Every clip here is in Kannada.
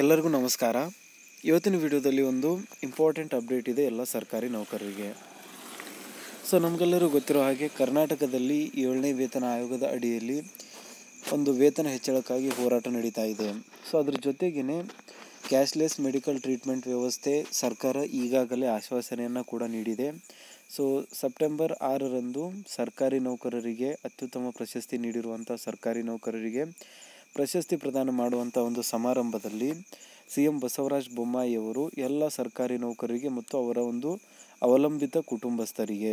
ಎಲ್ಲರಿಗೂ ನಮಸ್ಕಾರ ಇವತ್ತಿನ ವಿಡಿಯೋದಲ್ಲಿ ಒಂದು ಇಂಪಾರ್ಟೆಂಟ್ ಅಪ್ಡೇಟ್ ಇದೆ ಎಲ್ಲ ಸರ್ಕಾರಿ ನೌಕರರಿಗೆ ಸೊ ನಮಗೆಲ್ಲರೂ ಗೊತ್ತಿರೋ ಹಾಗೆ ಕರ್ನಾಟಕದಲ್ಲಿ ಏಳನೇ ವೇತನ ಆಯೋಗದ ಅಡಿಯಲ್ಲಿ ಒಂದು ವೇತನ ಹೆಚ್ಚಳಕ್ಕಾಗಿ ಹೋರಾಟ ನಡೀತಾ ಇದೆ ಸೊ ಅದ್ರ ಜೊತೆಗೇ ಕ್ಯಾಶ್ಲೆಸ್ ಮೆಡಿಕಲ್ ಟ್ರೀಟ್ಮೆಂಟ್ ವ್ಯವಸ್ಥೆ ಸರ್ಕಾರ ಈಗಾಗಲೇ ಆಶ್ವಾಸನೆಯನ್ನು ಕೂಡ ನೀಡಿದೆ ಸೊ ಸೆಪ್ಟೆಂಬರ್ ಆರರಂದು ಸರ್ಕಾರಿ ನೌಕರರಿಗೆ ಅತ್ಯುತ್ತಮ ಪ್ರಶಸ್ತಿ ನೀಡಿರುವಂಥ ಸರ್ಕಾರಿ ನೌಕರರಿಗೆ ಪ್ರಶಸ್ತಿ ಪ್ರದಾನ ಮಾಡುವಂಥ ಒಂದು ಸಮಾರಂಭದಲ್ಲಿ ಸಿ ಎಂ ಬಸವರಾಜ ಬೊಮ್ಮಾಯಿಯವರು ಎಲ್ಲ ಸರ್ಕಾರಿ ನೌಕರರಿಗೆ ಮತ್ತು ಅವರ ಒಂದು ಅವಲಂಬಿತ ಕುಟುಂಬಸ್ಥರಿಗೆ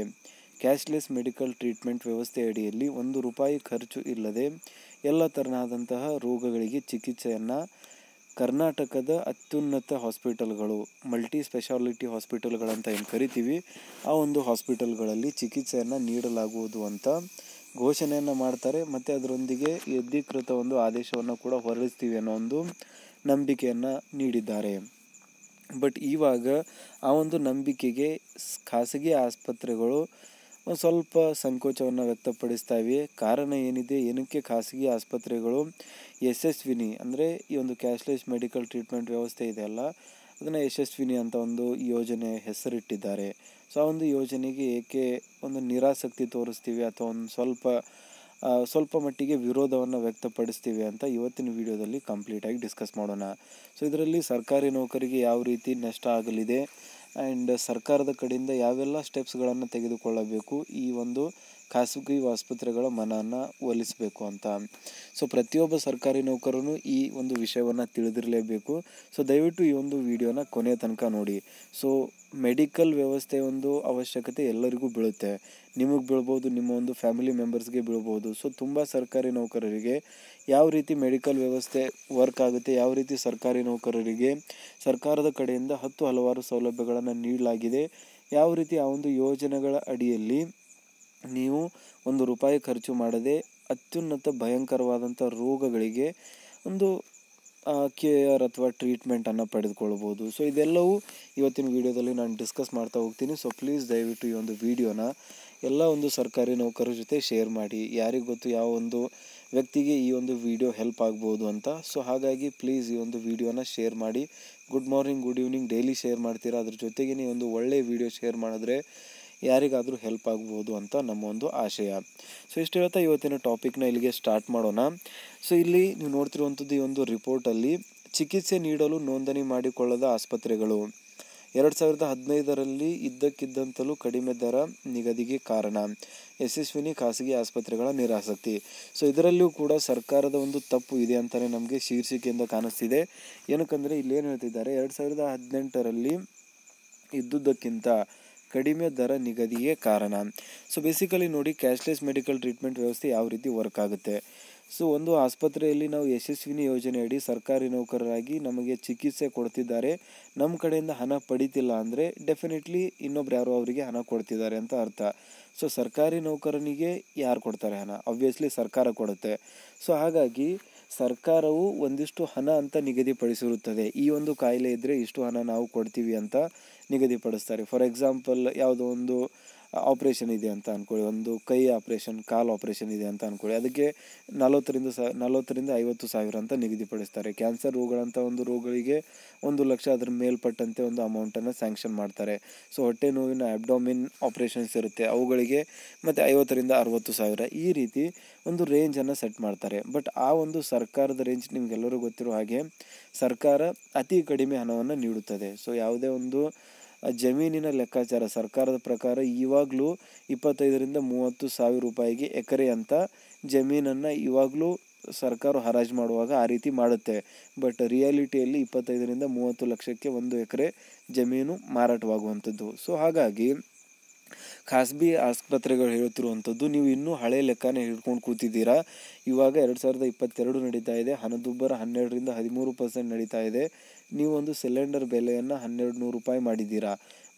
ಕ್ಯಾಶ್ಲೆಸ್ ಮೆಡಿಕಲ್ ಟ್ರೀಟ್ಮೆಂಟ್ ವ್ಯವಸ್ಥೆ ಅಡಿಯಲ್ಲಿ ಒಂದು ರೂಪಾಯಿ ಖರ್ಚು ಇಲ್ಲದೆ ಎಲ್ಲ ತರನಾದಂತಹ ರೋಗಗಳಿಗೆ ಚಿಕಿತ್ಸೆಯನ್ನು ಕರ್ನಾಟಕದ ಅತ್ಯುನ್ನತ ಹಾಸ್ಪಿಟಲ್ಗಳು ಮಲ್ಟಿ ಸ್ಪೆಷಾಲಿಟಿ ಹಾಸ್ಪಿಟಲ್ಗಳಂತ ಏನು ಕರಿತೀವಿ ಆ ಒಂದು ಹಾಸ್ಪಿಟಲ್ಗಳಲ್ಲಿ ಚಿಕಿತ್ಸೆಯನ್ನು ನೀಡಲಾಗುವುದು ಅಂತ ಘೋಷಣೆಯನ್ನು ಮಾಡ್ತಾರೆ ಮತ್ತು ಅದರೊಂದಿಗೆ ಅಧಿಕೃತ ಒಂದು ಆದೇಶವನ್ನು ಕೂಡ ಹೊರಡಿಸ್ತೀವಿ ಅನ್ನೋ ಒಂದು ನಂಬಿಕೆಯನ್ನು ನೀಡಿದ್ದಾರೆ ಬಟ್ ಇವಾಗ ಆ ಒಂದು ನಂಬಿಕೆಗೆ ಖಾಸಗಿ ಆಸ್ಪತ್ರೆಗಳು ಒಂದು ಸ್ವಲ್ಪ ಸಂಕೋಚವನ್ನು ವ್ಯಕ್ತಪಡಿಸ್ತಾ ಇವೆ ಕಾರಣ ಏನಿದೆ ಏನಕ್ಕೆ ಖಾಸಗಿ ಆಸ್ಪತ್ರೆಗಳು ಯಶಸ್ವಿನಿ ಅಂದರೆ ಈ ಒಂದು ಕ್ಯಾಶ್ಲೆಸ್ ಮೆಡಿಕಲ್ ಟ್ರೀಟ್ಮೆಂಟ್ ವ್ಯವಸ್ಥೆ ಇದೆಯಲ್ಲ ಅದನ್ನು ಯಶಸ್ವಿನಿ ಅಂತ ಒಂದು ಯೋಜನೆ ಹೆಸರಿಟ್ಟಿದ್ದಾರೆ ಸೊ ಆ ಒಂದು ಯೋಜನೆಗೆ ಏಕೆ ಒಂದು ನಿರಾಸಕ್ತಿ ತೋರಿಸ್ತೀವಿ ಅಥವಾ ಒಂದು ಸ್ವಲ್ಪ ಸ್ವಲ್ಪ ಮಟ್ಟಿಗೆ ವಿರೋಧವನ್ನು ವ್ಯಕ್ತಪಡಿಸ್ತೀವಿ ಅಂತ ಇವತ್ತಿನ ವಿಡಿಯೋದಲ್ಲಿ ಕಂಪ್ಲೀಟಾಗಿ ಡಿಸ್ಕಸ್ ಮಾಡೋಣ ಸೊ ಇದರಲ್ಲಿ ಸರ್ಕಾರಿ ನೌಕರಿಗೆ ಯಾವ ರೀತಿ ನಷ್ಟ ಆಗಲಿದೆ ಆ್ಯಂಡ್ ಸರ್ಕಾರದ ಕಡೆಯಿಂದ ಯಾವೆಲ್ಲ ಸ್ಟೆಪ್ಸ್ಗಳನ್ನು ತೆಗೆದುಕೊಳ್ಳಬೇಕು ಈ ಒಂದು ಖಾಸಗಿ ಆಸ್ಪತ್ರೆಗಳ ಮನನ ಒಲಿಸಬೇಕು ಅಂತ ಸೊ ಪ್ರತಿಯೊಬ್ಬ ಸರ್ಕಾರಿ ನೌಕರನು ಈ ಒಂದು ವಿಷಯವನ್ನು ತಿಳಿದಿರಲೇಬೇಕು ಸೊ ದಯವಿಟ್ಟು ಈ ಒಂದು ವಿಡಿಯೋನ ಕೊನೆಯ ತನಕ ನೋಡಿ ಸೊ ಮೆಡಿಕಲ್ ವ್ಯವಸ್ಥೆ ಒಂದು ಅವಶ್ಯಕತೆ ಎಲ್ಲರಿಗೂ ಬೀಳುತ್ತೆ ನಿಮಗೆ ಬೀಳ್ಬೋದು ನಿಮ್ಮ ಒಂದು ಫ್ಯಾಮಿಲಿ ಮೆಂಬರ್ಸ್ಗೆ ಬೀಳ್ಬೋದು ಸೊ ತುಂಬ ಸರ್ಕಾರಿ ನೌಕರರಿಗೆ ಯಾವ ರೀತಿ ಮೆಡಿಕಲ್ ವ್ಯವಸ್ಥೆ ವರ್ಕ್ ಆಗುತ್ತೆ ಯಾವ ರೀತಿ ಸರ್ಕಾರಿ ನೌಕರರಿಗೆ ಸರ್ಕಾರದ ಕಡೆಯಿಂದ ಹತ್ತು ಹಲವಾರು ಸೌಲಭ್ಯಗಳನ್ನು ನೀಡಲಾಗಿದೆ ಯಾವ ರೀತಿ ಆ ಒಂದು ಯೋಜನೆಗಳ ಅಡಿಯಲ್ಲಿ ನೀವು ಒಂದು ರೂಪಾಯಿ ಖರ್ಚು ಮಾಡದೆ ಅತ್ಯುನ್ನತ ಭಯಂಕರವಾದಂಥ ರೋಗಗಳಿಗೆ ಒಂದು ಕೇರ್ ಅಥವಾ ಟ್ರೀಟ್ಮೆಂಟನ್ನು ಪಡೆದುಕೊಳ್ಬೋದು ಸೊ ಇದೆಲ್ಲವೂ ಇವತ್ತಿನ ವೀಡಿಯೋದಲ್ಲಿ ನಾನು ಡಿಸ್ಕಸ್ ಮಾಡ್ತಾ ಹೋಗ್ತೀನಿ ಸೊ ಪ್ಲೀಸ್ ದಯವಿಟ್ಟು ಈ ಒಂದು ವಿಡಿಯೋನ ಎಲ್ಲ ಒಂದು ಸರ್ಕಾರಿ ನೌಕರರ ಜೊತೆ ಶೇರ್ ಮಾಡಿ ಯಾರಿಗೆ ಗೊತ್ತು ಯಾವ ಒಂದು ವ್ಯಕ್ತಿಗೆ ಈ ಒಂದು ವಿಡಿಯೋ ಹೆಲ್ಪ್ ಆಗ್ಬೋದು ಅಂತ ಸೊ ಹಾಗಾಗಿ ಪ್ಲೀಸ್ ಈ ಒಂದು ವಿಡಿಯೋನ ಶೇರ್ ಮಾಡಿ good morning good evening daily share ಮಾಡ್ತೀರಾ ಅದ್ರ ಜೊತೆಗೆ ನೀವು ಒಂದು ಒಳ್ಳೆಯ ವೀಡಿಯೋ ಶೇರ್ ಮಾಡಿದ್ರೆ ಯಾರಿಗಾದರೂ ಹೆಲ್ಪ್ ಆಗ್ಬೋದು ಅಂತ ನಮ್ಮ ಒಂದು ಆಶಯ ಸೊ ಇಷ್ಟು ಹೇಳ್ತಾ ಇವತ್ತಿನ ಟಾಪಿಕ್ನ ಇಲ್ಲಿಗೆ ಸ್ಟಾರ್ಟ್ ಮಾಡೋಣ ಸೊ ಇಲ್ಲಿ ನೀವು ನೋಡ್ತಿರುವಂಥದ್ದು ಈ ಒಂದು ರಿಪೋರ್ಟಲ್ಲಿ ಚಿಕಿತ್ಸೆ ನೀಡಲು ನೋಂದಣಿ ಮಾಡಿಕೊಳ್ಳದ ಆಸ್ಪತ್ರೆಗಳು ಎರಡು ಸಾವಿರದ ಹದಿನೈದರಲ್ಲಿ ಇದ್ದಕ್ಕಿದ್ದಂತಲೂ ಕಡಿಮೆ ದರ ನಿಗದಿಗೆ ಕಾರಣ ಯಶಸ್ವಿನಿ ಖಾಸಗಿ ಆಸ್ಪತ್ರೆಗಳ ನಿರಾಸಕ್ತಿ ಸೊ ಇದರಲ್ಲೂ ಕೂಡ ಸರ್ಕಾರದ ಒಂದು ತಪ್ಪು ಇದೆ ಅಂತಲೇ ನಮಗೆ ಶೀರ್ಷಿಕೆಯಿಂದ ಕಾಣಿಸ್ತಿದೆ ಏನಕ್ಕಂದರೆ ಇಲ್ಲೇನು ಹೇಳ್ತಿದ್ದಾರೆ ಎರಡು ಸಾವಿರದ ಹದಿನೆಂಟರಲ್ಲಿ ಇದ್ದುದಕ್ಕಿಂತ ಕಡಿಮೆ ದರ ನಿಗದಿಯೇ ಕಾರಣ ಸೊ ಬೇಸಿಕಲಿ ನೋಡಿ ಕ್ಯಾಶ್ಲೆಸ್ ಮೆಡಿಕಲ್ ಟ್ರೀಟ್ಮೆಂಟ್ ವ್ಯವಸ್ಥೆ ಯಾವ ರೀತಿ ವರ್ಕ್ ಆಗುತ್ತೆ ಸೊ ಒಂದು ಆಸ್ಪತ್ರೆಯಲ್ಲಿ ನಾವು ಯಶಸ್ವಿನಿ ಯೋಜನೆಯಡಿ ಸರ್ಕಾರಿ ನೌಕರರಾಗಿ ನಮಗೆ ಚಿಕಿತ್ಸೆ ಕೊಡ್ತಿದ್ದಾರೆ ನಮ್ಮ ಕಡೆಯಿಂದ ಹಣ ಪಡೀತಿಲ್ಲ ಅಂದರೆ ಡೆಫಿನೆಟ್ಲಿ ಇನ್ನೊಬ್ರು ಯಾರು ಅವರಿಗೆ ಹಣ ಕೊಡ್ತಿದ್ದಾರೆ ಅಂತ ಅರ್ಥ ಸೊ ಸರ್ಕಾರಿ ನೌಕರನಿಗೆ ಯಾರು ಕೊಡ್ತಾರೆ ಹಣ ಅಬ್ವಿಯಸ್ಲಿ ಸರ್ಕಾರ ಕೊಡುತ್ತೆ ಸೊ ಹಾಗಾಗಿ ಸರ್ಕಾರವು ಒಂದಿಷ್ಟು ಹಣ ಅಂತ ನಿಗದಿಪಡಿಸಿರುತ್ತದೆ ಈ ಒಂದು ಕಾಯಿಲೆ ಇದ್ದರೆ ಇಷ್ಟು ಹಣ ನಾವು ಕೊಡ್ತೀವಿ ಅಂತ ನಿಗದಿಪಡಿಸ್ತಾರೆ ಫಾರ್ ಎಕ್ಸಾಂಪಲ್ ಯಾವುದೋ ಒಂದು ಆಪ್ರೇಷನ್ ಇದೆ ಅಂತ ಅಂದ್ಕೊಳ್ಳಿ ಒಂದು ಕೈ ಆಪ್ರೇಷನ್ ಕಾಲ್ ಆಪ್ರೇಷನ್ ಇದೆ ಅಂತ ಅಂದ್ಕೊಳ್ಳಿ ಅದಕ್ಕೆ ನಲವತ್ತರಿಂದ ಸ ನಲವತ್ತರಿಂದ ಐವತ್ತು ಸಾವಿರ ಅಂತ ನಿಗದಿಪಡಿಸ್ತಾರೆ ಕ್ಯಾನ್ಸರ್ ರೋಗಗಳಂಥ ಒಂದು ರೋಗಗಳಿಗೆ ಒಂದು ಲಕ್ಷ ಅದರ ಮೇಲ್ಪಟ್ಟಂತೆ ಒಂದು ಅಮೌಂಟನ್ನು ಸ್ಯಾಂಕ್ಷನ್ ಮಾಡ್ತಾರೆ ಸೊ ಹೊಟ್ಟೆ ನೋವಿನ ಅಬ್ಡೋಮಿನ್ ಆಪ್ರೇಷನ್ಸ್ ಇರುತ್ತೆ ಅವುಗಳಿಗೆ ಮತ್ತು ಐವತ್ತರಿಂದ ಅರುವತ್ತು ಸಾವಿರ ಈ ರೀತಿ ಒಂದು ರೇಂಜನ್ನು ಸೆಟ್ ಮಾಡ್ತಾರೆ ಬಟ್ ಆ ಒಂದು ಸರ್ಕಾರದ ರೇಂಜ್ ನಿಮಗೆಲ್ಲರಿಗೂ ಗೊತ್ತಿರೋ ಹಾಗೆ ಸರ್ಕಾರ ಅತಿ ಕಡಿಮೆ ಹಣವನ್ನು ನೀಡುತ್ತದೆ ಸೊ ಯಾವುದೇ ಒಂದು ಜಮೀನಿನ ಲೆಕ್ಕಾಚಾರ ಸರ್ಕಾರದ ಪ್ರಕಾರ ಇವಾಗಲೂ ಇಪ್ಪತ್ತೈದರಿಂದ ಮೂವತ್ತು ಸಾವಿರ ರೂಪಾಯಿಗೆ ಎಕರೆ ಅಂತ ಜಮೀನನ್ನು ಇವಾಗಲೂ ಸರ್ಕಾರ ಹರಾಜು ಮಾಡುವಾಗ ಆ ರೀತಿ ಮಾಡುತ್ತೆ ಬಟ್ ರಿಯಾಲಿಟಿಯಲ್ಲಿ ಇಪ್ಪತ್ತೈದರಿಂದ ಮೂವತ್ತು ಲಕ್ಷಕ್ಕೆ ಒಂದು ಎಕರೆ ಜಮೀನು ಮಾರಾಟವಾಗುವಂಥದ್ದು ಸೊ ಹಾಗಾಗಿ ಖಾಸಗಿ ಆಸ್ಪತ್ರೆಗಳು ಹೇಳ್ತಿರುವಂಥದ್ದು ನೀವು ಇನ್ನೂ ಹಳೆ ಲೆಕ್ಕನೇ ಹಿಡ್ಕೊಂಡು ಕೂತಿದ್ದೀರಾ ಇವಾಗ ಎರಡು ಸಾವಿರದ ಇಪ್ಪತ್ತೆರಡು ನಡೀತಾ ಇದೆ ಹಣದುಬ್ಬರ ಹನ್ನೆರಡರಿಂದ ಹದಿಮೂರು ಪರ್ಸೆಂಟ್ ನಡೀತಾ ಇದೆ ನೀವೊಂದು ಸಿಲಿಂಡರ್ ಬೆಲೆಯನ್ನು ಹನ್ನೆರಡು ನೂರು ರೂಪಾಯಿ ಮಾಡಿದ್ದೀರಾ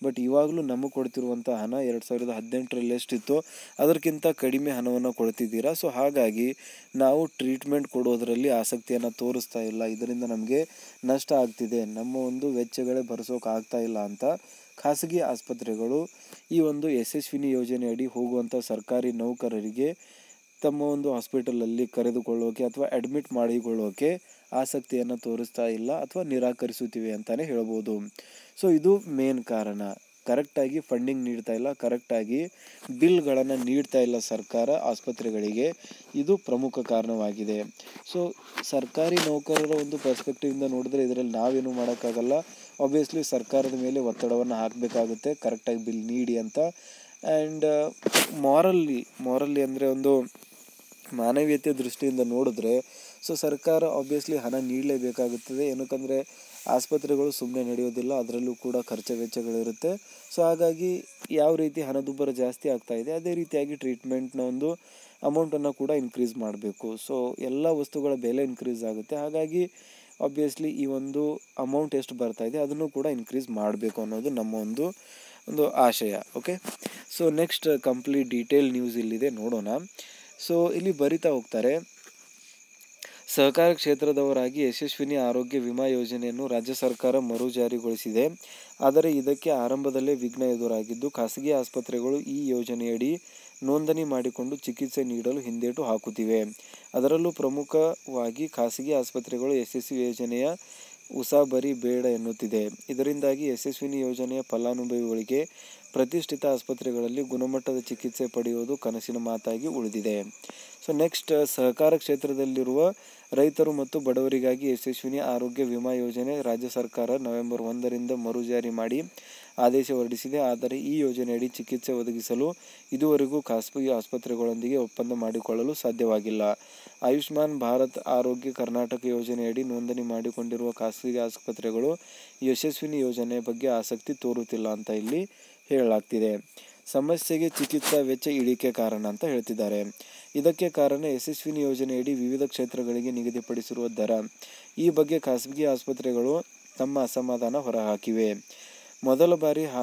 ಬಟ್ ಇವಾಗಲೂ ನಮಗೆ ಕೊಡ್ತಿರುವಂಥ ಹಣ ಎರಡು ಸಾವಿರದ ಹದಿನೆಂಟರಲ್ಲಿ ಎಷ್ಟಿತ್ತು ಅದಕ್ಕಿಂತ ಕಡಿಮೆ ಹಣವನ್ನು ಕೊಡ್ತಿದ್ದೀರಾ ಸೊ ಹಾಗಾಗಿ ನಾವು ಟ್ರೀಟ್ಮೆಂಟ್ ಕೊಡೋದರಲ್ಲಿ ಆಸಕ್ತಿಯನ್ನು ತೋರಿಸ್ತಾ ಇಲ್ಲ ಇದರಿಂದ ನಮಗೆ ನಷ್ಟ ಆಗ್ತಿದೆ ನಮ್ಮ ಒಂದು ವೆಚ್ಚಗಳೇ ಭರಿಸೋಕೆ ಆಗ್ತಾ ಇಲ್ಲ ಅಂತ ಖಾಸಗಿ ಆಸ್ಪತ್ರೆಗಳು ಈ ಒಂದು ಯಶಸ್ವಿನಿ ಯೋಜನೆಯಡಿ ಹೋಗುವಂಥ ಸರ್ಕಾರಿ ನೌಕರರಿಗೆ ತಮ್ಮ ಒಂದು ಹಾಸ್ಪಿಟಲಲ್ಲಿ ಕರೆದುಕೊಳ್ಳೋಕೆ ಅಥವಾ ಅಡ್ಮಿಟ್ ಮಾಡಿಕೊಳ್ಳೋಕೆ ಆಸಕ್ತಿಯನ್ನು ತೋರಿಸ್ತಾ ಇಲ್ಲ ಅಥವಾ ನಿರಾಕರಿಸುತ್ತಿವೆ ಅಂತಲೇ ಹೇಳ್ಬೋದು ಸೊ ಇದು ಮೇನ್ ಕಾರಣ ಕರೆಕ್ಟಾಗಿ ಫಂಡಿಂಗ್ ನೀಡ್ತಾ ಇಲ್ಲ ಕರೆಕ್ಟಾಗಿ ಬಿಲ್ಗಳನ್ನು ಇಲ್ಲ ಸರ್ಕಾರ ಆಸ್ಪತ್ರೆಗಳಿಗೆ ಇದು ಪ್ರಮುಖ ಕಾರಣವಾಗಿದೆ ಸೊ ಸರ್ಕಾರಿ ನೌಕರರ ಒಂದು ಪರ್ಸ್ಪೆಕ್ಟಿವಿಂದ ನೋಡಿದ್ರೆ ಇದರಲ್ಲಿ ನಾವೇನು ಮಾಡೋಕ್ಕಾಗಲ್ಲ ಆಬ್ವಿಯಸ್ಲಿ ಸರ್ಕಾರದ ಮೇಲೆ ಒತ್ತಡವನ್ನು ಹಾಕಬೇಕಾಗುತ್ತೆ ಕರೆಕ್ಟಾಗಿ ಬಿಲ್ ನೀಡಿ ಅಂತ ಆ್ಯಂಡ್ ಮಾರಲ್ಲಿ ಮಾರಲ್ಲಿ ಅಂದರೆ ಒಂದು ಮಾನವೀಯತೆ ದೃಷ್ಟಿಯಿಂದ ನೋಡಿದ್ರೆ ಸೊ ಸರ್ಕಾರ ಆಬ್ವಿಯಸ್ಲಿ ಹಣ ನೀಡಲೇಬೇಕಾಗುತ್ತದೆ ಏನಕ್ಕಂದರೆ ಆಸ್ಪತ್ರೆಗಳು ಸುಮ್ಮನೆ ನಡೆಯೋದಿಲ್ಲ ಅದರಲ್ಲೂ ಕೂಡ ಖರ್ಚು ವೆಚ್ಚಗಳಿರುತ್ತೆ ಸೊ ಹಾಗಾಗಿ ಯಾವ ರೀತಿ ಹಣದುಬ್ಬರ ಜಾಸ್ತಿ ಆಗ್ತಾ ಇದೆ ಅದೇ ರೀತಿಯಾಗಿ ಟ್ರೀಟ್ಮೆಂಟ್ನ ಒಂದು ಅಮೌಂಟನ್ನು ಕೂಡ ಇನ್ಕ್ರೀಸ್ ಮಾಡಬೇಕು ಸೊ ಎಲ್ಲ ವಸ್ತುಗಳ ಬೆಲೆ ಇನ್ಕ್ರೀಸ್ ಆಗುತ್ತೆ ಹಾಗಾಗಿ ಆಬ್ವಿಯಸ್ಲಿ ಈ ಒಂದು ಅಮೌಂಟ್ ಎಷ್ಟು ಬರ್ತಾ ಇದೆ ಅದನ್ನು ಕೂಡ ಇನ್ಕ್ರೀಸ್ ಮಾಡಬೇಕು ಅನ್ನೋದು ನಮ್ಮ ಒಂದು ಒಂದು ಆಶಯ okay so next complete detail news ಇಲ್ಲಿದೆ ನೋಡೋಣ ಸೊ ಇಲ್ಲಿ ಬರಿತಾ ಹೋಗ್ತಾರೆ ಸಹಕಾರ ಕ್ಷೇತ್ರದವರಾಗಿ ಯಶಸ್ವಿನಿ ಆರೋಗ್ಯ ವಿಮಾ ಯೋಜನೆಯನ್ನು ರಾಜ್ಯ ಸರ್ಕಾರ ಮರು ಜಾರಿಗೊಳಿಸಿದೆ ಆದರೆ ಇದಕ್ಕೆ ಆರಂಭದಲ್ಲೇ ವಿಘ್ನ ಎದುರಾಗಿದ್ದು ಖಾಸಗಿ ಆಸ್ಪತ್ರೆಗಳು ಈ ಯೋಜನೆಯಡಿ ನೋಂದಣಿ ಮಾಡಿಕೊಂಡು ಚಿಕಿತ್ಸೆ ನೀಡಲು ಹಿಂದೇಟು ಹಾಕುತ್ತಿವೆ ಅದರಲ್ಲೂ ಪ್ರಮುಖವಾಗಿ ಖಾಸಗಿ ಆಸ್ಪತ್ರೆಗಳು ಯಶಸ್ವಿ ಯೋಜನೆಯ ಉಸಾಬರಿ ಬೇಡ ಎನ್ನುತ್ತಿದೆ ಇದರಿಂದಾಗಿ ಯಶಸ್ವಿನಿ ಯೋಜನೆಯ ಫಲಾನುಭವಿಗಳಿಗೆ ಪ್ರತಿಷ್ಠಿತ ಆಸ್ಪತ್ರೆಗಳಲ್ಲಿ ಗುಣಮಟ್ಟದ ಚಿಕಿತ್ಸೆ ಪಡೆಯುವುದು ಕನಸಿನ ಮಾತಾಗಿ ಉಳಿದಿದೆ ಸೊ ನೆಕ್ಸ್ಟ್ ಸಹಕಾರ ಕ್ಷೇತ್ರದಲ್ಲಿರುವ ರೈತರು ಮತ್ತು ಬಡವರಿಗಾಗಿ ಯಶಸ್ವಿನಿ ಆರೋಗ್ಯ ವಿಮಾ ಯೋಜನೆ ರಾಜ್ಯ ಸರ್ಕಾರ ನವೆಂಬರ್ ಒಂದರಿಂದ ಮರುಜಾರಿ ಮಾಡಿ ಆದೇಶ ಹೊರಡಿಸಿದೆ ಆದರೆ ಈ ಯೋಜನೆಯಡಿ ಚಿಕಿತ್ಸೆ ಒದಗಿಸಲು ಇದುವರೆಗೂ ಖಾಸಗಿ ಆಸ್ಪತ್ರೆಗಳೊಂದಿಗೆ ಒಪ್ಪಂದ ಮಾಡಿಕೊಳ್ಳಲು ಸಾಧ್ಯವಾಗಿಲ್ಲ ಆಯುಷ್ಮಾನ್ ಭಾರತ್ ಆರೋಗ್ಯ ಕರ್ನಾಟಕ ಯೋಜನೆಯಡಿ ನೋಂದಣಿ ಮಾಡಿಕೊಂಡಿರುವ ಖಾಸಗಿ ಆಸ್ಪತ್ರೆಗಳು ಯಶಸ್ವಿನಿ ಯೋಜನೆ ಬಗ್ಗೆ ಆಸಕ್ತಿ ತೋರುತ್ತಿಲ್ಲ ಅಂತ ಇಲ್ಲಿ ಹೇಳಲಾಗ್ತಿದೆ ಸಮಸ್ಯೆಗೆ ಚಿಕಿತ್ಸಾ ವೆಚ್ಚ ಇಳಿಕೆ ಕಾರಣ ಅಂತ ಹೇಳ್ತಿದ್ದಾರೆ ಇದಕ್ಕೆ ಕಾರಣ ಯಶಸ್ವಿನಿ ಯೋಜನೆಯಡಿ ವಿವಿಧ ಕ್ಷೇತ್ರಗಳಿಗೆ ನಿಗದಿಪಡಿಸಿರುವ ದರ ಈ ಬಗ್ಗೆ ಖಾಸಗಿ ಆಸ್ಪತ್ರೆಗಳು ತಮ್ಮ ಅಸಮಾಧಾನ ಹೊರಹಾಕಿವೆ ಮೊದಲ ಬಾರಿ ಹಾ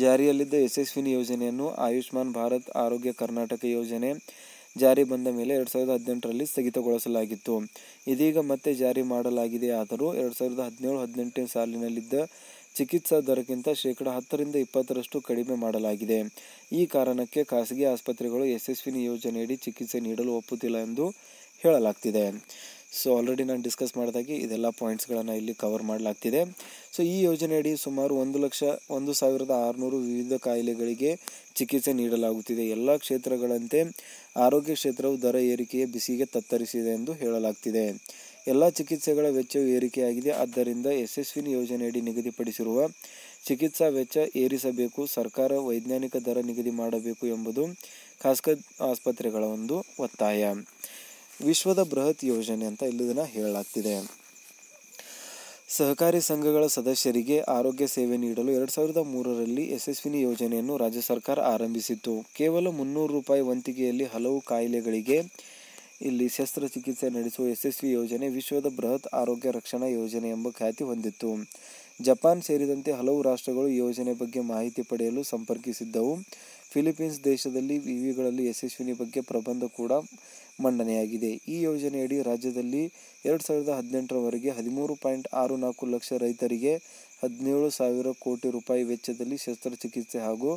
ಜಾರಿಯಲ್ಲಿದ್ದ ಯಶಸ್ವಿನಿ ಯೋಜನೆಯನ್ನು ಆಯುಷ್ಮಾನ್ ಭಾರತ್ ಆರೋಗ್ಯ ಕರ್ನಾಟಕ ಯೋಜನೆ ಜಾರಿ ಬಂದ ಮೇಲೆ ಎರಡು ಸಾವಿರದ ಹದಿನೆಂಟರಲ್ಲಿ ಸ್ಥಗಿತಗೊಳಿಸಲಾಗಿತ್ತು ಇದೀಗ ಮತ್ತೆ ಜಾರಿ ಮಾಡಲಾಗಿದೆ ಆದರೂ ಎರಡು ಸಾವಿರದ ಹದಿನೇಳು ಹದಿನೆಂಟನೇ ಸಾಲಿನಲ್ಲಿದ್ದ ಚಿಕಿತ್ಸಾ ದರಕ್ಕಿಂತ ಶೇಕಡ ಹತ್ತರಿಂದ ಇಪ್ಪತ್ತರಷ್ಟು ಕಡಿಮೆ ಮಾಡಲಾಗಿದೆ ಈ ಕಾರಣಕ್ಕೆ ಖಾಸಗಿ ಆಸ್ಪತ್ರೆಗಳು ಯಶಸ್ವಿನಿ ಯೋಜನೆಯಡಿ ಚಿಕಿತ್ಸೆ ನೀಡಲು ಒಪ್ಪುತ್ತಿಲ್ಲ ಎಂದು ಹೇಳಲಾಗ್ತಿದೆ ಸೊ ಆಲ್ರೆಡಿ ನಾನು ಡಿಸ್ಕಸ್ ಮಾಡಿದಾಗೆ ಇದೆಲ್ಲ ಪಾಯಿಂಟ್ಸ್ಗಳನ್ನು ಇಲ್ಲಿ ಕವರ್ ಮಾಡಲಾಗ್ತಿದೆ ಸೊ ಈ ಯೋಜನೆಯಡಿ ಸುಮಾರು ಒಂದು ಲಕ್ಷ ಒಂದು ಸಾವಿರದ ಆರುನೂರು ವಿವಿಧ ಕಾಯಿಲೆಗಳಿಗೆ ಚಿಕಿತ್ಸೆ ನೀಡಲಾಗುತ್ತಿದೆ ಎಲ್ಲ ಕ್ಷೇತ್ರಗಳಂತೆ ಆರೋಗ್ಯ ಕ್ಷೇತ್ರವು ದರ ಏರಿಕೆಯ ಬಿಸಿಗೆ ತತ್ತರಿಸಿದೆ ಎಂದು ಹೇಳಲಾಗ್ತಿದೆ ಎಲ್ಲ ಚಿಕಿತ್ಸೆಗಳ ವೆಚ್ಚವು ಏರಿಕೆಯಾಗಿದೆ ಆದ್ದರಿಂದ ಯಶಸ್ವಿನಿ ಯೋಜನೆಯಡಿ ನಿಗದಿಪಡಿಸಿರುವ ಚಿಕಿತ್ಸಾ ವೆಚ್ಚ ಏರಿಸಬೇಕು ಸರ್ಕಾರ ವೈಜ್ಞಾನಿಕ ದರ ನಿಗದಿ ಮಾಡಬೇಕು ಎಂಬುದು ಖಾಸಗಿ ಆಸ್ಪತ್ರೆಗಳ ಒಂದು ಒತ್ತಾಯ ವಿಶ್ವದ ಬೃಹತ್ ಯೋಜನೆ ಅಂತ ಇಲ್ಲದನ್ನ ಹೇಳಲಾಗ್ತಿದೆ ಸಹಕಾರಿ ಸಂಘಗಳ ಸದಸ್ಯರಿಗೆ ಆರೋಗ್ಯ ಸೇವೆ ನೀಡಲು ಎರಡ್ ಸಾವಿರದ ಮೂರರಲ್ಲಿ ಯಶಸ್ವಿನಿ ಯೋಜನೆಯನ್ನು ರಾಜ್ಯ ಸರ್ಕಾರ ಆರಂಭಿಸಿತ್ತು ಕೇವಲ ಮುನ್ನೂರು ರೂಪಾಯಿ ವಂತಿಗೆಯಲ್ಲಿ ಹಲವು ಕಾಯಿಲೆಗಳಿಗೆ ಇಲ್ಲಿ ಶಸ್ತ್ರಚಿಕಿತ್ಸೆ ನಡೆಸುವ ಯಶಸ್ವಿ ಯೋಜನೆ ವಿಶ್ವದ ಬೃಹತ್ ಆರೋಗ್ಯ ರಕ್ಷಣಾ ಯೋಜನೆ ಎಂಬ ಖ್ಯಾತಿ ಹೊಂದಿತ್ತು ಜಪಾನ್ ಸೇರಿದಂತೆ ಹಲವು ರಾಷ್ಟ್ರಗಳು ಯೋಜನೆ ಬಗ್ಗೆ ಮಾಹಿತಿ ಪಡೆಯಲು ಸಂಪರ್ಕಿಸಿದ್ದವು ಫಿಲಿಪೀನ್ಸ್ ದೇಶದಲ್ಲಿ ವಿವಿಗಳಲ್ಲಿ ಯಶಸ್ವಿನಿ ಬಗ್ಗೆ ಪ್ರಬಂಧ ಕೂಡ ಮಂಡನೆಯಾಗಿದೆ ಈ ಯೋಜನೆಯಡಿ ರಾಜ್ಯದಲ್ಲಿ ಎರಡು ಸಾವಿರದ ಹದಿನೆಂಟರವರೆಗೆ ಹದಿಮೂರು ಪಾಯಿಂಟ್ ಆರು ನಾಲ್ಕು ಲಕ್ಷ ರೈತರಿಗೆ ಹದಿನೇಳು ಸಾವಿರ ಕೋಟಿ ರೂಪಾಯಿ ವೆಚ್ಚದಲ್ಲಿ ಶಸ್ತ್ರಚಿಕಿತ್ಸೆ ಹಾಗೂ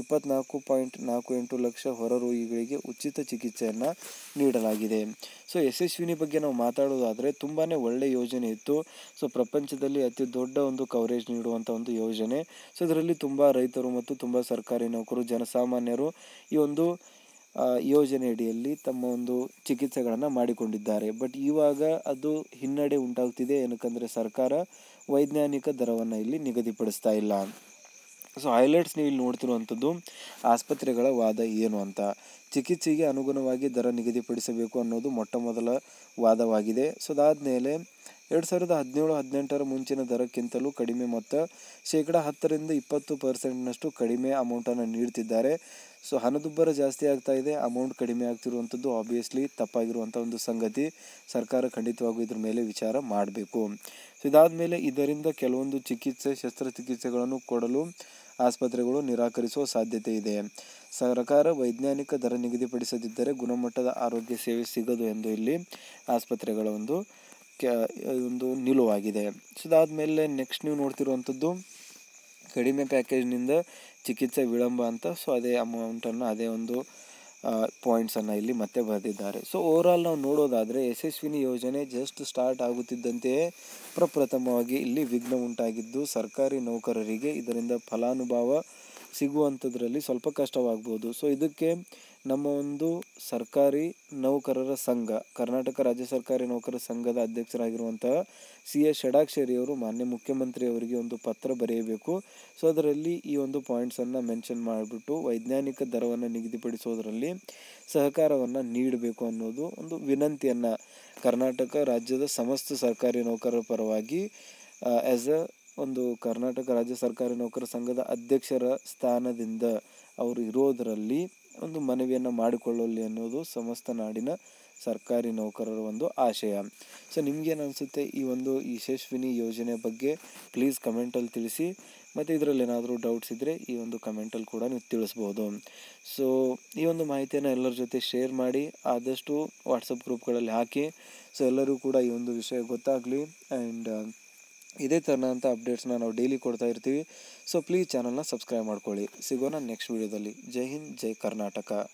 ಇಪ್ಪತ್ನಾಲ್ಕು ಪಾಯಿಂಟ್ ನಾಲ್ಕು ಎಂಟು ಲಕ್ಷ ಹೊರ ರೋಗಿಗಳಿಗೆ ಉಚಿತ ಚಿಕಿತ್ಸೆಯನ್ನು ನೀಡಲಾಗಿದೆ ಸೊ ಯಶಸ್ವಿನಿ ಬಗ್ಗೆ ನಾವು ಮಾತಾಡೋದಾದರೆ ತುಂಬಾ ಒಳ್ಳೆಯ ಯೋಜನೆ ಇತ್ತು ಸೊ ಪ್ರಪಂಚದಲ್ಲಿ ಅತಿ ದೊಡ್ಡ ಒಂದು ಕವರೇಜ್ ನೀಡುವಂಥ ಒಂದು ಯೋಜನೆ ಸೊ ಇದರಲ್ಲಿ ತುಂಬ ರೈತರು ಮತ್ತು ತುಂಬ ಸರ್ಕಾರಿ ನೌಕರು ಜನಸಾಮಾನ್ಯರು ಈ ಒಂದು ಯೋಜನೆಯಡಿಯಲ್ಲಿ ತಮ್ಮ ಒಂದು ಚಿಕಿತ್ಸೆಗಳನ್ನು ಮಾಡಿಕೊಂಡಿದ್ದಾರೆ ಬಟ್ ಇವಾಗ ಅದು ಹಿನ್ನಡೆ ಉಂಟಾಗ್ತಿದೆ ಏನಕ್ಕಂದರೆ ಸರ್ಕಾರ ವೈಜ್ಞಾನಿಕ ದರವನ್ನು ಇಲ್ಲಿ ನಿಗದಿಪಡಿಸ್ತಾ ಇಲ್ಲ ಸೊ ಹೈಲೈಟ್ಸ್ ನೀವು ಇಲ್ಲಿ ನೋಡ್ತಿರುವಂಥದ್ದು ಆಸ್ಪತ್ರೆಗಳ ವಾದ ಏನು ಅಂತ ಚಿಕಿತ್ಸೆಗೆ ಅನುಗುಣವಾಗಿ ದರ ನಿಗದಿಪಡಿಸಬೇಕು ಅನ್ನೋದು ಮೊಟ್ಟ ಮೊದಲ ವಾದವಾಗಿದೆ ಸೊ ಅದಾದ ಮೇಲೆ ಎರಡು ಸಾವಿರದ ಹದಿನೇಳು ಹದಿನೆಂಟರ ಮುಂಚಿನ ದರಕ್ಕಿಂತಲೂ ಕಡಿಮೆ ಮೊತ್ತ ಶೇಕಡ ಹತ್ತರಿಂದ ಇಪ್ಪತ್ತು ಪರ್ಸೆಂಟ್ನಷ್ಟು ಕಡಿಮೆ ಅಮೌಂಟನ್ನು ನೀಡ್ತಿದ್ದಾರೆ ಸೊ ಹಣದುಬ್ಬರ ಜಾಸ್ತಿ ಆಗ್ತಾ ಇದೆ ಅಮೌಂಟ್ ಕಡಿಮೆ ಆಗ್ತಿರುವಂಥದ್ದು ಆಬ್ವಿಯಸ್ಲಿ ತಪ್ಪಾಗಿರುವಂಥ ಒಂದು ಸಂಗತಿ ಸರ್ಕಾರ ಖಂಡಿತವಾಗೂ ಇದ್ರ ಮೇಲೆ ವಿಚಾರ ಮಾಡಬೇಕು ಸೊ ಇದಾದ ಮೇಲೆ ಇದರಿಂದ ಕೆಲವೊಂದು ಚಿಕಿತ್ಸೆ ಶಸ್ತ್ರಚಿಕಿತ್ಸೆಗಳನ್ನು ಕೊಡಲು ಆಸ್ಪತ್ರೆಗಳು ನಿರಾಕರಿಸುವ ಸಾಧ್ಯತೆ ಇದೆ ಸರ್ಕಾರ ವೈಜ್ಞಾನಿಕ ದರ ನಿಗದಿಪಡಿಸದಿದ್ದರೆ ಗುಣಮಟ್ಟದ ಆರೋಗ್ಯ ಸೇವೆ ಸಿಗದು ಎಂದು ಇಲ್ಲಿ ಆಸ್ಪತ್ರೆಗಳ ಒಂದು ಒಂದು ನಿಲುವಾಗಿದೆ ಇದಾದ ಮೇಲೆ ನೆಕ್ಸ್ಟ್ ನೀವು ನೋಡ್ತಿರುವಂಥದ್ದು ಕಡಿಮೆ ಪ್ಯಾಕೇಜ್ನಿಂದ ಚಿಕಿತ್ಸೆ ವಿಳಂಬ ಅಂತ ಸೊ ಅದೇ ಅಮೌಂಟನ್ನು ಅದೇ ಒಂದು ಪಾಯಿಂಟ್ಸನ್ನು ಇಲ್ಲಿ ಮತ್ತೆ ಬರೆದಿದ್ದಾರೆ ಸೊ ಓವರಾಲ್ ನಾವು ನೋಡೋದಾದರೆ ಯಶಸ್ವಿನಿ ಯೋಜನೆ ಜಸ್ಟ್ ಸ್ಟಾರ್ಟ್ ಆಗುತ್ತಿದ್ದಂತೆಯೇ ಪ್ರಪ್ರಥಮವಾಗಿ ಇಲ್ಲಿ ವಿಘ್ನ ಉಂಟಾಗಿದ್ದು ಸರ್ಕಾರಿ ನೌಕರರಿಗೆ ಇದರಿಂದ ಫಲಾನುಭವ ಸಿಗುವಂಥದ್ರಲ್ಲಿ ಸ್ವಲ್ಪ ಕಷ್ಟವಾಗ್ಬೋದು ಸೊ ಇದಕ್ಕೆ ನಮ್ಮ ಒಂದು ಸರ್ಕಾರಿ ನೌಕರರ ಸಂಘ ಕರ್ನಾಟಕ ರಾಜ್ಯ ಸರ್ಕಾರಿ ನೌಕರರ ಸಂಘದ ಅಧ್ಯಕ್ಷರಾಗಿರುವಂತಹ ಸಿ ಎಸ್ ಷಡಾಕ್ಷರಿಯವರು ಮಾನ್ಯ ಮುಖ್ಯಮಂತ್ರಿಯವರಿಗೆ ಒಂದು ಪತ್ರ ಬರೆಯಬೇಕು ಸೊ ಅದರಲ್ಲಿ ಈ ಒಂದು ಪಾಯಿಂಟ್ಸನ್ನು ಮೆನ್ಷನ್ ಮಾಡಿಬಿಟ್ಟು ವೈಜ್ಞಾನಿಕ ದರವನ್ನು ನಿಗದಿಪಡಿಸೋದರಲ್ಲಿ ಸಹಕಾರವನ್ನು ನೀಡಬೇಕು ಅನ್ನೋದು ಒಂದು ವಿನಂತಿಯನ್ನು ಕರ್ನಾಟಕ ರಾಜ್ಯದ ಸಮಸ್ತ ಸರ್ಕಾರಿ ನೌಕರರ ಪರವಾಗಿ ಆ್ಯಸ್ ಅ ಒಂದು ಕರ್ನಾಟಕ ರಾಜ್ಯ ಸರ್ಕಾರಿ ನೌಕರ ಸಂಘದ ಅಧ್ಯಕ್ಷರ ಸ್ಥಾನದಿಂದ ಅವರು ಇರೋದರಲ್ಲಿ ಒಂದು ಮನವಿಯನ್ನು ಮಾಡಿಕೊಳ್ಳಲಿ ಅನ್ನೋದು ಸಮಸ್ತ ನಾಡಿನ ಸರ್ಕಾರಿ ನೌಕರರ ಒಂದು ಆಶಯ ಸೊ ನಿಮ್ಗೇನು ಅನಿಸುತ್ತೆ ಈ ಒಂದು ಯಶಸ್ವಿನಿ ಯೋಜನೆ ಬಗ್ಗೆ ಪ್ಲೀಸ್ ಕಮೆಂಟಲ್ಲಿ ತಿಳಿಸಿ ಮತ್ತು ಇದರಲ್ಲಿ ಏನಾದರೂ ಡೌಟ್ಸ್ ಇದ್ದರೆ ಈ ಒಂದು ಕಮೆಂಟಲ್ಲಿ ಕೂಡ ನೀವು ತಿಳಿಸ್ಬೋದು ಸೊ ಈ ಒಂದು ಮಾಹಿತಿಯನ್ನು ಎಲ್ಲರ ಜೊತೆ ಶೇರ್ ಮಾಡಿ ಆದಷ್ಟು ವಾಟ್ಸಪ್ ಗ್ರೂಪ್ಗಳಲ್ಲಿ ಹಾಕಿ ಸೊ ಎಲ್ಲರೂ ಕೂಡ ಈ ಒಂದು ವಿಷಯ ಗೊತ್ತಾಗಲಿ ಆ್ಯಂಡ್ ಇದೇ ಥರದಂಥ ಅಪ್ಡೇಟ್ಸ್ನ ನಾವು ಡೈಲಿ ಕೊಡ್ತಾ ಇರ್ತೀವಿ ಸೊ ಪ್ಲೀಸ್ ಚಾನಲ್ನ ಸಬ್ಸ್ಕ್ರೈಬ್ ಮಾಡ್ಕೊಳ್ಳಿ ಸಿಗೋಣ ನೆಕ್ಸ್ಟ್ ವೀಡಿಯೋದಲ್ಲಿ ಜೈ ಹಿಂದ್ ಜೈ ಕರ್ನಾಟಕ